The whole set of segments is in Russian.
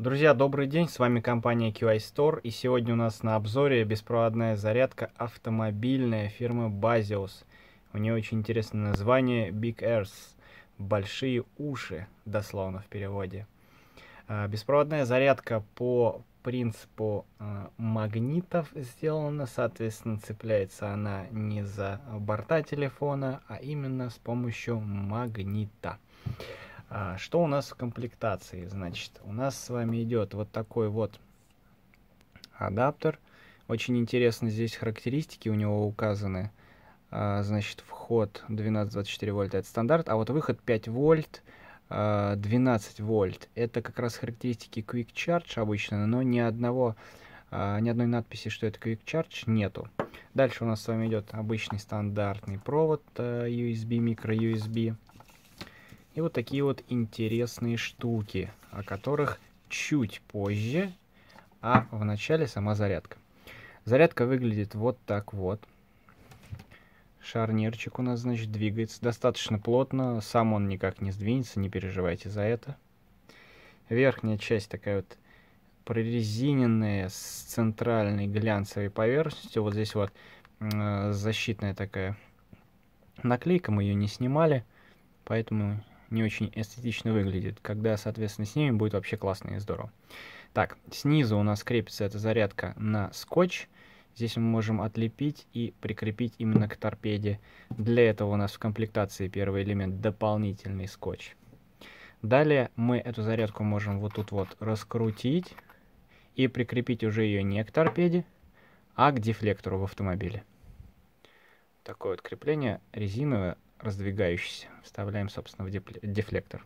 Друзья, добрый день, с вами компания QI Store, и сегодня у нас на обзоре беспроводная зарядка автомобильная фирмы Bazios. У нее очень интересное название Big Ears, большие уши, дословно в переводе. А, беспроводная зарядка по принципу а, магнитов сделана, соответственно, цепляется она не за борта телефона, а именно с помощью магнита. А, что у нас в комплектации? Значит, у нас с вами идет вот такой вот адаптер. Очень интересно здесь характеристики у него указаны. А, значит, вход 12-24 вольта это стандарт, а вот выход 5 вольт, 12 а, вольт. Это как раз характеристики Quick Charge обычно, но ни одного а, ни одной надписи, что это Quick Charge, нету. Дальше у нас с вами идет обычный стандартный провод а, USB, micro USB. И вот такие вот интересные штуки, о которых чуть позже, а в начале сама зарядка. Зарядка выглядит вот так вот. Шарнирчик у нас, значит, двигается достаточно плотно. Сам он никак не сдвинется, не переживайте за это. Верхняя часть такая вот прорезиненная с центральной глянцевой поверхностью. Вот здесь вот э, защитная такая наклейка, мы ее не снимали, поэтому не очень эстетично выглядит. Когда, соответственно, с ними будет вообще классно и здорово. Так, снизу у нас крепится эта зарядка на скотч. Здесь мы можем отлепить и прикрепить именно к торпеде. Для этого у нас в комплектации первый элемент дополнительный скотч. Далее мы эту зарядку можем вот тут вот раскрутить и прикрепить уже ее не к торпеде, а к дефлектору в автомобиле. Такое вот крепление резиновое раздвигающийся. Вставляем, собственно, в дефлектор.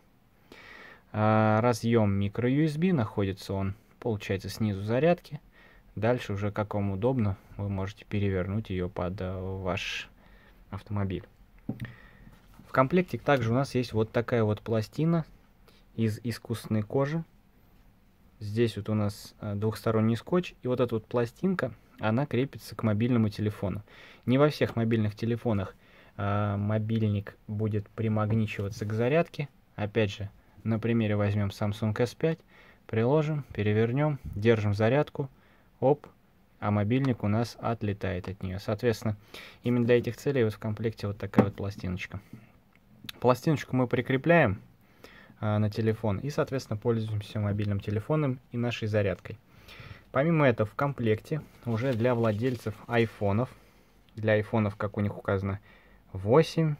А, разъем microUSB, находится он, получается, снизу зарядки. Дальше уже, как вам удобно, вы можете перевернуть ее под э, ваш автомобиль. В комплекте также у нас есть вот такая вот пластина из искусственной кожи. Здесь вот у нас э, двухсторонний скотч, и вот эта вот пластинка, она крепится к мобильному телефону. Не во всех мобильных телефонах а, мобильник будет примагничиваться к зарядке. Опять же, на примере возьмем Samsung S5, приложим, перевернем, держим зарядку, оп, а мобильник у нас отлетает от нее. Соответственно, именно для этих целей вот в комплекте вот такая вот пластиночка. Пластиночку мы прикрепляем а, на телефон и, соответственно, пользуемся мобильным телефоном и нашей зарядкой. Помимо этого, в комплекте уже для владельцев айфонов, для айфонов, как у них указано, 8,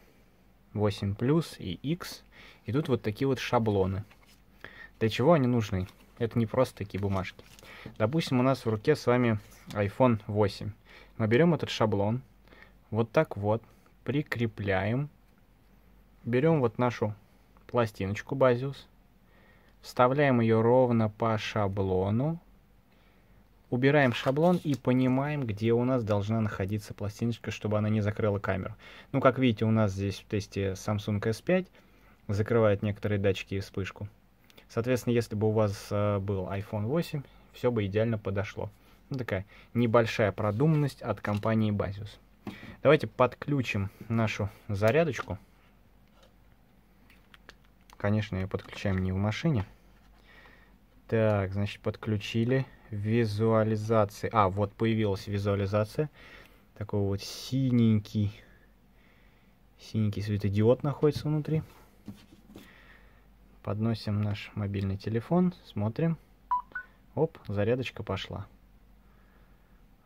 8 плюс и X идут вот такие вот шаблоны. Для чего они нужны? Это не просто такие бумажки. Допустим, у нас в руке с вами iPhone 8. Мы берем этот шаблон, вот так вот, прикрепляем, берем вот нашу пластиночку базиус, вставляем ее ровно по шаблону, Убираем шаблон и понимаем, где у нас должна находиться пластиночка, чтобы она не закрыла камеру. Ну, как видите, у нас здесь в тесте Samsung S5 закрывает некоторые датчики и вспышку. Соответственно, если бы у вас э, был iPhone 8, все бы идеально подошло. Ну, такая небольшая продуманность от компании Basis. Давайте подключим нашу зарядочку. Конечно, ее подключаем не в машине. Так, значит, подключили визуализации. А, вот появилась визуализация. Такой вот синенький, синенький светодиод находится внутри. Подносим наш мобильный телефон, смотрим. Оп, зарядочка пошла.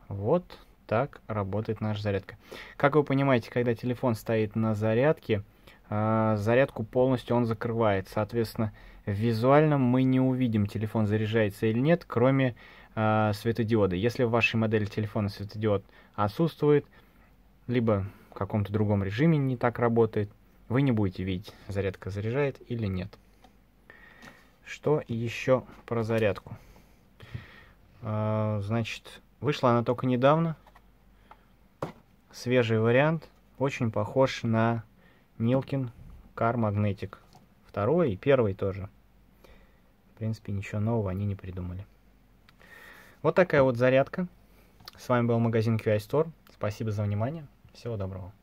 Вот так работает наша зарядка. Как вы понимаете, когда телефон стоит на зарядке, а, зарядку полностью он закрывает. Соответственно, визуально мы не увидим, телефон заряжается или нет, кроме а, светодиода. Если в вашей модели телефона светодиод отсутствует, либо в каком-то другом режиме не так работает, вы не будете видеть, зарядка заряжает или нет. Что еще про зарядку? А, значит, вышла она только недавно. Свежий вариант, очень похож на Милкин, Car Magnetic. Второй и первый тоже. В принципе, ничего нового они не придумали. Вот такая вот зарядка. С вами был магазин QI Store. Спасибо за внимание. Всего доброго.